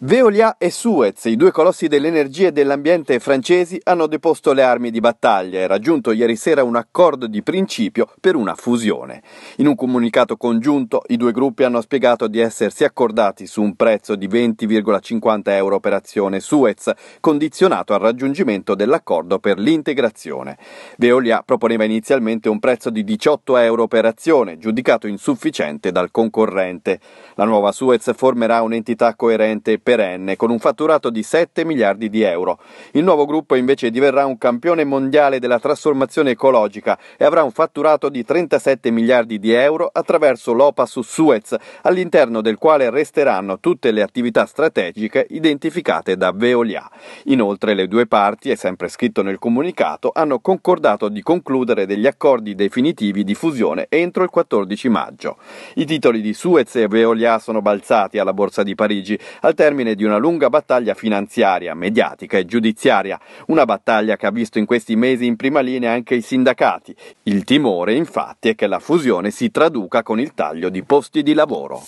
Veolia e Suez, i due colossi dell'energia e dell'ambiente francesi, hanno deposto le armi di battaglia e raggiunto ieri sera un accordo di principio per una fusione. In un comunicato congiunto, i due gruppi hanno spiegato di essersi accordati su un prezzo di 20,50 euro per azione Suez, condizionato al raggiungimento dell'accordo per l'integrazione. Veolia proponeva inizialmente un prezzo di 18 euro per azione, giudicato insufficiente dal concorrente. La nuova Suez formerà un'entità coerente perenne, con un fatturato di 7 miliardi di euro. Il nuovo gruppo invece diverrà un campione mondiale della trasformazione ecologica e avrà un fatturato di 37 miliardi di euro attraverso l'OPA su Suez, all'interno del quale resteranno tutte le attività strategiche identificate da Veolia. Inoltre le due parti, è sempre scritto nel comunicato, hanno concordato di concludere degli accordi definitivi di fusione entro il 14 maggio. I titoli di Suez e Veolia sono balzati alla Borsa di Parigi al termine termine di una lunga battaglia finanziaria, mediatica e giudiziaria, una battaglia che ha visto in questi mesi in prima linea anche i sindacati. Il timore infatti è che la fusione si traduca con il taglio di posti di lavoro.